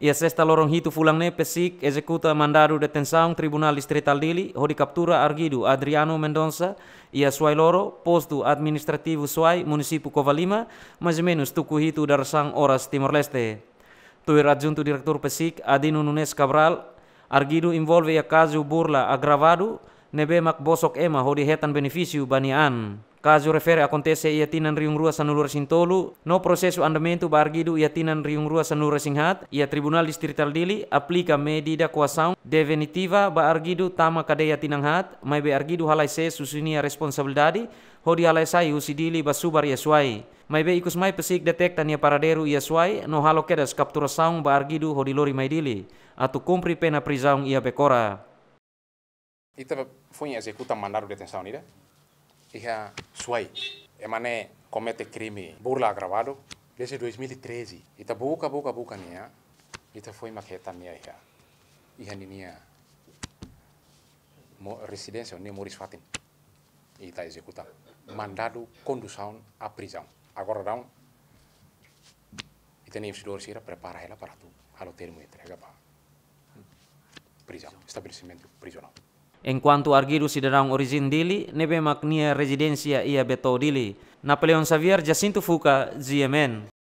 Ia sesta lorong hitu fulang ne pesik executa mandaru detensaung Tribunal istri Dili, ho di captura argido Adriano Mendonça ia suai loro postu administrativu suai munisipu Kovalima majemenus tuku hitu darsang oras Timor-Leste. Tuir adjunto direktur pesik Adino Nunes Cabral, argido involve ia kazu burla agravadu nebe mak bosok ema ho di hetan beneficiu banian kazu refere akontese ia e tinan riung rua sanulur tolu, no prosesu andamento bargidu ia e tinan riung rua sanulur singhat, ia Tribunal Distrital Dili aplica medida kuasang definitiva ba argidu tama ia tinang hat, mai be argidu halai se susunia ho di halai sai usi dili ba subar ia suai. Mai be ikus mai pesik detek tania paraderu ia suai, no halo kedas saung ba argidu hodi lori mai dili, atu kumpri pena prizaung ia bekora. Ita foi executa mandado de detenção, hija Suay. É mané comete crime burla agravado desde 2013. Ita buca buca buca nia. Ita foi maqueta nia hija. Hija nia residência nem Moris Fatin. Ita executa. Mandado condução à prisão. Agora não, E Ita nem investidor sira prepara ela para tu. Halo termo entrega para prisão, estabelecimento prisional. En quanto argido origin dili, nebe macnia residência ia beto dili Napoleon Xavier Jacinto Fuca, GMN.